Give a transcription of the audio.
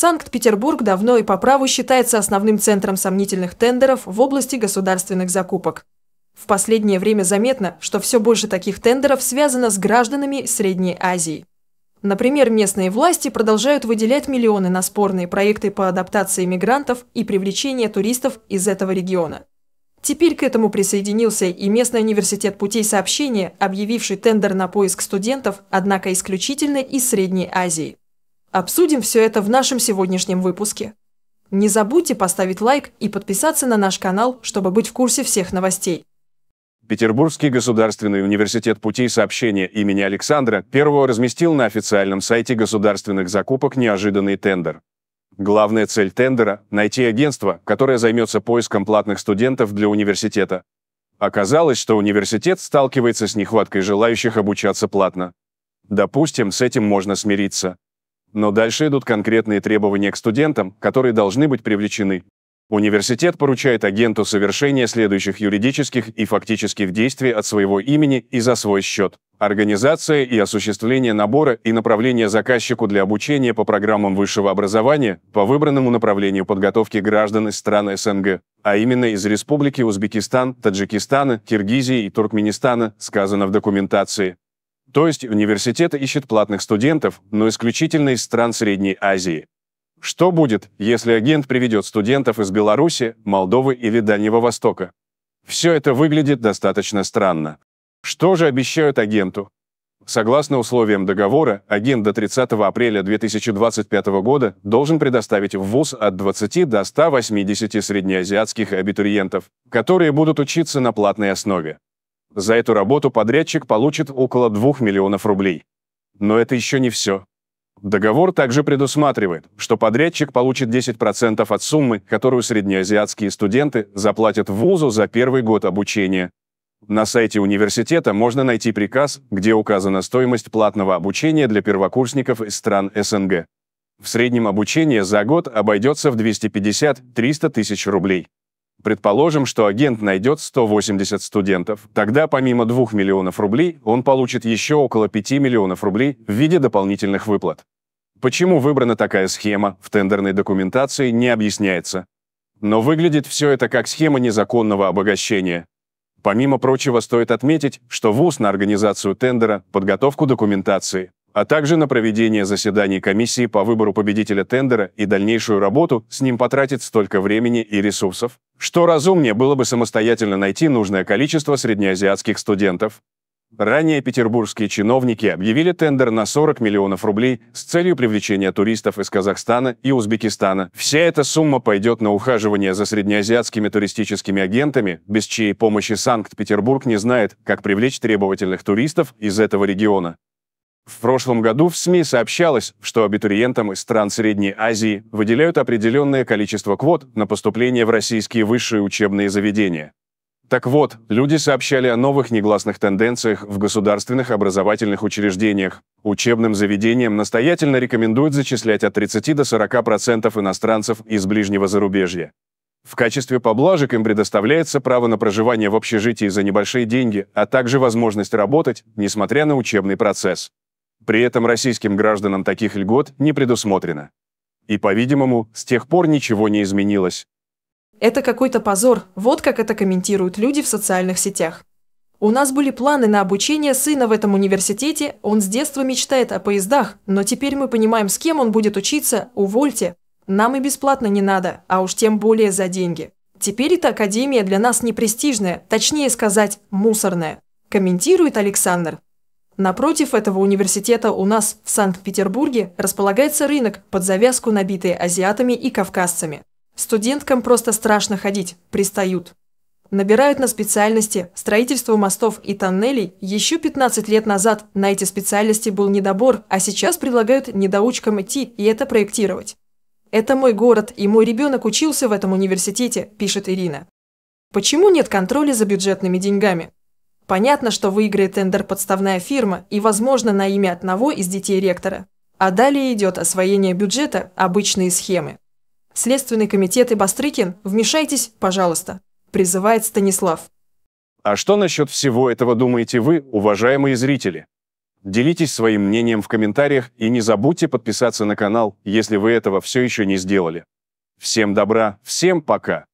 Санкт-Петербург давно и по праву считается основным центром сомнительных тендеров в области государственных закупок. В последнее время заметно, что все больше таких тендеров связано с гражданами Средней Азии. Например, местные власти продолжают выделять миллионы на спорные проекты по адаптации мигрантов и привлечение туристов из этого региона. Теперь к этому присоединился и местный университет путей сообщения, объявивший тендер на поиск студентов, однако исключительно из Средней Азии. Обсудим все это в нашем сегодняшнем выпуске. Не забудьте поставить лайк и подписаться на наш канал, чтобы быть в курсе всех новостей. Петербургский государственный университет путей сообщения имени Александра I разместил на официальном сайте государственных закупок неожиданный тендер. Главная цель тендера – найти агентство, которое займется поиском платных студентов для университета. Оказалось, что университет сталкивается с нехваткой желающих обучаться платно. Допустим, с этим можно смириться. Но дальше идут конкретные требования к студентам, которые должны быть привлечены. Университет поручает агенту совершение следующих юридических и фактических действий от своего имени и за свой счет. Организация и осуществление набора и направление заказчику для обучения по программам высшего образования по выбранному направлению подготовки граждан из стран СНГ, а именно из Республики Узбекистан, Таджикистана, Киргизии и Туркменистана, сказано в документации. То есть университеты ищут платных студентов, но исключительно из стран Средней Азии. Что будет, если агент приведет студентов из Беларуси, Молдовы или Дальнего Востока? Все это выглядит достаточно странно. Что же обещают агенту? Согласно условиям договора, агент до 30 апреля 2025 года должен предоставить в ВУЗ от 20 до 180 среднеазиатских абитуриентов, которые будут учиться на платной основе. За эту работу подрядчик получит около 2 миллионов рублей. Но это еще не все. Договор также предусматривает, что подрядчик получит 10% от суммы, которую среднеазиатские студенты заплатят вузу за первый год обучения. На сайте университета можно найти приказ, где указана стоимость платного обучения для первокурсников из стран СНГ. В среднем обучение за год обойдется в 250-300 тысяч рублей. Предположим, что агент найдет 180 студентов. Тогда помимо 2 миллионов рублей он получит еще около 5 миллионов рублей в виде дополнительных выплат. Почему выбрана такая схема, в тендерной документации не объясняется. Но выглядит все это как схема незаконного обогащения. Помимо прочего, стоит отметить, что ВУЗ на организацию тендера, подготовку документации, а также на проведение заседаний комиссии по выбору победителя тендера и дальнейшую работу с ним потратит столько времени и ресурсов, что разумнее было бы самостоятельно найти нужное количество среднеазиатских студентов. Ранее петербургские чиновники объявили тендер на 40 миллионов рублей с целью привлечения туристов из Казахстана и Узбекистана. Вся эта сумма пойдет на ухаживание за среднеазиатскими туристическими агентами, без чьей помощи Санкт-Петербург не знает, как привлечь требовательных туристов из этого региона. В прошлом году в СМИ сообщалось, что абитуриентам из стран Средней Азии выделяют определенное количество квот на поступление в российские высшие учебные заведения. Так вот, люди сообщали о новых негласных тенденциях в государственных образовательных учреждениях. Учебным заведениям настоятельно рекомендуют зачислять от 30 до 40% процентов иностранцев из ближнего зарубежья. В качестве поблажек им предоставляется право на проживание в общежитии за небольшие деньги, а также возможность работать, несмотря на учебный процесс. При этом российским гражданам таких льгот не предусмотрено. И, по-видимому, с тех пор ничего не изменилось. Это какой-то позор, вот как это комментируют люди в социальных сетях. У нас были планы на обучение сына в этом университете, он с детства мечтает о поездах, но теперь мы понимаем, с кем он будет учиться, увольте. Нам и бесплатно не надо, а уж тем более за деньги. Теперь эта академия для нас не престижная, точнее сказать, мусорная, комментирует Александр. Напротив этого университета у нас в Санкт-Петербурге располагается рынок, под завязку набитый азиатами и кавказцами. Студенткам просто страшно ходить, пристают. Набирают на специальности строительство мостов и тоннелей. Еще 15 лет назад на эти специальности был недобор, а сейчас предлагают недоучкам идти и это проектировать. «Это мой город, и мой ребенок учился в этом университете», – пишет Ирина. Почему нет контроля за бюджетными деньгами? Понятно, что выиграет тендер подставная фирма и, возможно, на имя одного из детей ректора. А далее идет освоение бюджета, обычные схемы. Следственный комитет и Бастрыкин, вмешайтесь, пожалуйста, призывает Станислав. А что насчет всего этого думаете вы, уважаемые зрители? Делитесь своим мнением в комментариях и не забудьте подписаться на канал, если вы этого все еще не сделали. Всем добра, всем пока!